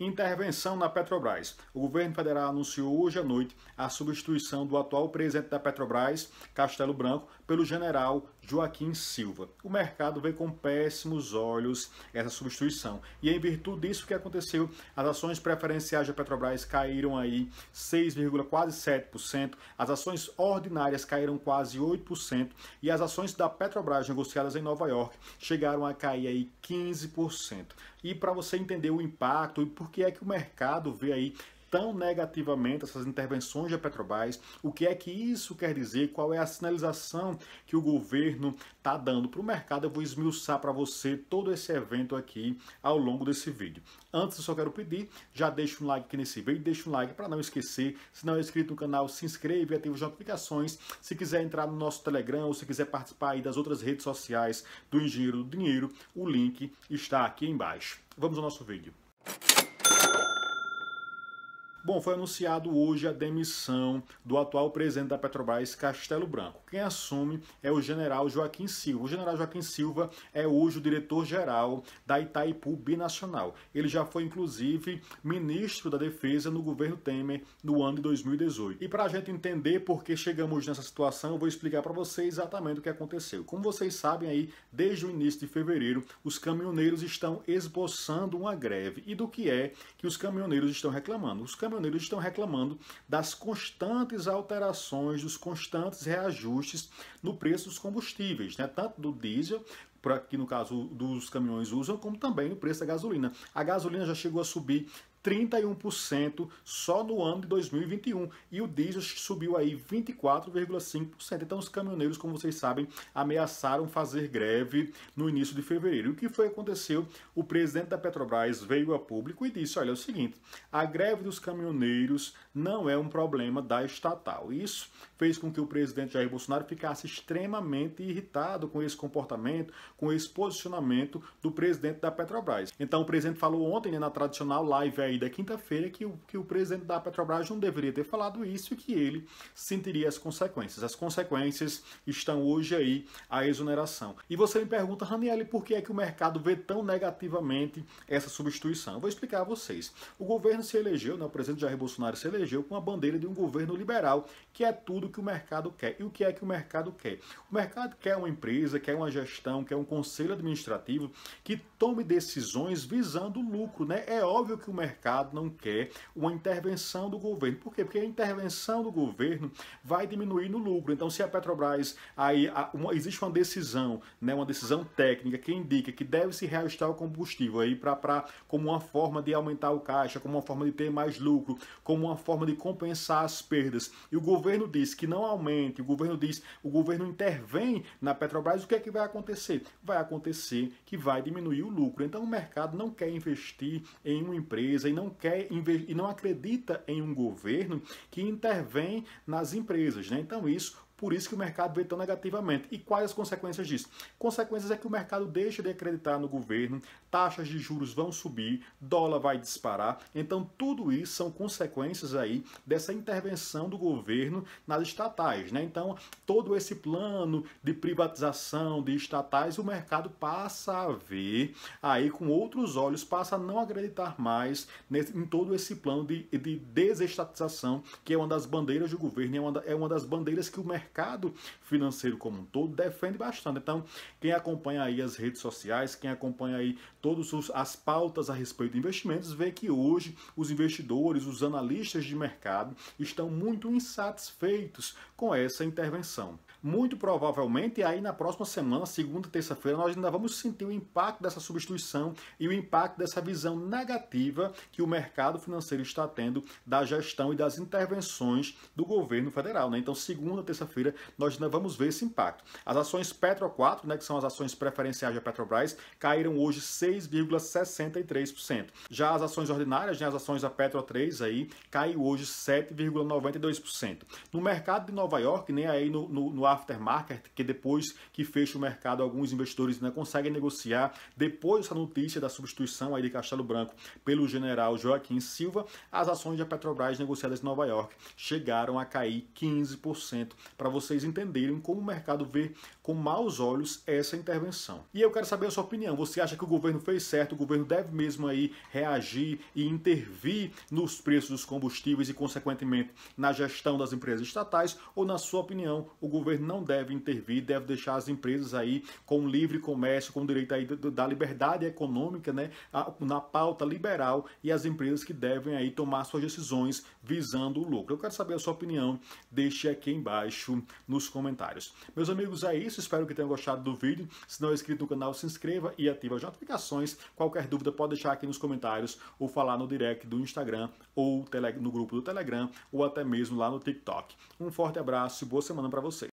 Intervenção na Petrobras. O governo federal anunciou hoje à noite a substituição do atual presidente da Petrobras, Castelo Branco, pelo general Joaquim Silva. O mercado vê com péssimos olhos essa substituição. E em virtude disso que aconteceu, as ações preferenciais da Petrobras caíram aí 6,7%, as ações ordinárias caíram quase 8% e as ações da Petrobras negociadas em Nova York chegaram a cair aí 15%. E para você entender o impacto e por que é que o mercado vê aí tão negativamente essas intervenções da Petrobras, o que é que isso quer dizer, qual é a sinalização que o governo está dando para o mercado. Eu vou esmiuçar para você todo esse evento aqui ao longo desse vídeo. Antes, eu só quero pedir, já deixa um like aqui nesse vídeo, deixa um like para não esquecer. Se não é inscrito no canal, se inscreve e ativa as notificações. Se quiser entrar no nosso Telegram ou se quiser participar aí das outras redes sociais do Engenheiro do Dinheiro, o link está aqui embaixo. Vamos ao nosso vídeo. Bom, foi anunciado hoje a demissão do atual presidente da Petrobras, Castelo Branco. Quem assume é o general Joaquim Silva. O general Joaquim Silva é hoje o diretor-geral da Itaipu Binacional. Ele já foi, inclusive, ministro da Defesa no governo Temer no ano de 2018. E para a gente entender por que chegamos nessa situação, eu vou explicar para você exatamente o que aconteceu. Como vocês sabem aí, desde o início de fevereiro, os caminhoneiros estão esboçando uma greve. E do que é que os caminhoneiros estão reclamando? Os caminhoneiros caminhoneiros estão reclamando das constantes alterações, dos constantes reajustes no preço dos combustíveis, né? tanto do diesel para que no caso dos caminhões usam, como também o preço da gasolina. A gasolina já chegou a subir 31% só no ano de 2021 e o diesel subiu aí 24,5%. Então os caminhoneiros, como vocês sabem, ameaçaram fazer greve no início de fevereiro. o que foi aconteceu? O presidente da Petrobras veio a público e disse: "Olha, é o seguinte, a greve dos caminhoneiros não é um problema da estatal". Isso fez com que o presidente Jair Bolsonaro ficasse extremamente irritado com esse comportamento, com esse posicionamento do presidente da Petrobras. Então o presidente falou ontem né, na tradicional live aí da é quinta-feira que o, que o presidente da Petrobras não deveria ter falado isso e que ele sentiria as consequências. As consequências estão hoje aí a exoneração. E você me pergunta, Raniel, por que é que o mercado vê tão negativamente essa substituição? Eu vou explicar a vocês. O governo se elegeu, né, o presidente Jair Bolsonaro se elegeu com a bandeira de um governo liberal, que é tudo que o mercado quer. E o que é que o mercado quer? O mercado quer uma empresa, quer uma gestão, quer um conselho administrativo que tome decisões visando o lucro. Né? É óbvio que o mercado mercado não quer uma intervenção do governo. Por quê? Porque a intervenção do governo vai diminuir no lucro. Então, se a Petrobras, aí uma, existe uma decisão, né, uma decisão técnica que indica que deve se reajustar o combustível aí para como uma forma de aumentar o caixa, como uma forma de ter mais lucro, como uma forma de compensar as perdas. E o governo diz que não aumente, o governo diz, o governo intervém na Petrobras, o que é que vai acontecer? Vai acontecer que vai diminuir o lucro. Então, o mercado não quer investir em uma empresa e não quer e não acredita em um governo que intervém nas empresas. Né? Então isso por isso que o mercado vê tão negativamente. E quais as consequências disso? Consequências é que o mercado deixa de acreditar no governo, taxas de juros vão subir, dólar vai disparar. Então tudo isso são consequências aí dessa intervenção do governo nas estatais, né? Então todo esse plano de privatização de estatais, o mercado passa a ver aí com outros olhos, passa a não acreditar mais nesse, em todo esse plano de, de desestatização, que é uma das bandeiras do governo, é uma, é uma das bandeiras que o mercado mercado financeiro como um todo defende bastante. Então, quem acompanha aí as redes sociais, quem acompanha aí todas as pautas a respeito de investimentos, vê que hoje os investidores, os analistas de mercado estão muito insatisfeitos com essa intervenção. Muito provavelmente, aí na próxima semana, segunda terça-feira, nós ainda vamos sentir o impacto dessa substituição e o impacto dessa visão negativa que o mercado financeiro está tendo da gestão e das intervenções do governo federal. Né? Então, segunda, terça-feira, feira nós não vamos ver esse impacto. As ações Petro 4, né, que são as ações preferenciais da Petrobras, caíram hoje 6,63%. Já as ações ordinárias, né, as ações da Petro 3 aí, caiu hoje 7,92%. No mercado de Nova York, nem né, aí no, no, no aftermarket, que depois que fecha o mercado, alguns investidores ainda né, conseguem negociar, depois dessa notícia da substituição aí de Castelo Branco pelo general Joaquim Silva, as ações da Petrobras negociadas em Nova York chegaram a cair 15% para vocês entenderem como o mercado vê com maus olhos essa intervenção. E eu quero saber a sua opinião. Você acha que o governo fez certo? O governo deve mesmo aí reagir e intervir nos preços dos combustíveis e, consequentemente, na gestão das empresas estatais? Ou, na sua opinião, o governo não deve intervir, deve deixar as empresas aí com livre comércio, com direito aí da liberdade econômica, né, na pauta liberal e as empresas que devem aí tomar suas decisões visando o lucro. Eu quero saber a sua opinião. Deixe aqui embaixo nos comentários. Meus amigos, é isso. Espero que tenham gostado do vídeo. Se não é inscrito no canal, se inscreva e ative as notificações. Qualquer dúvida pode deixar aqui nos comentários ou falar no direct do Instagram ou no grupo do Telegram ou até mesmo lá no TikTok. Um forte abraço e boa semana para vocês.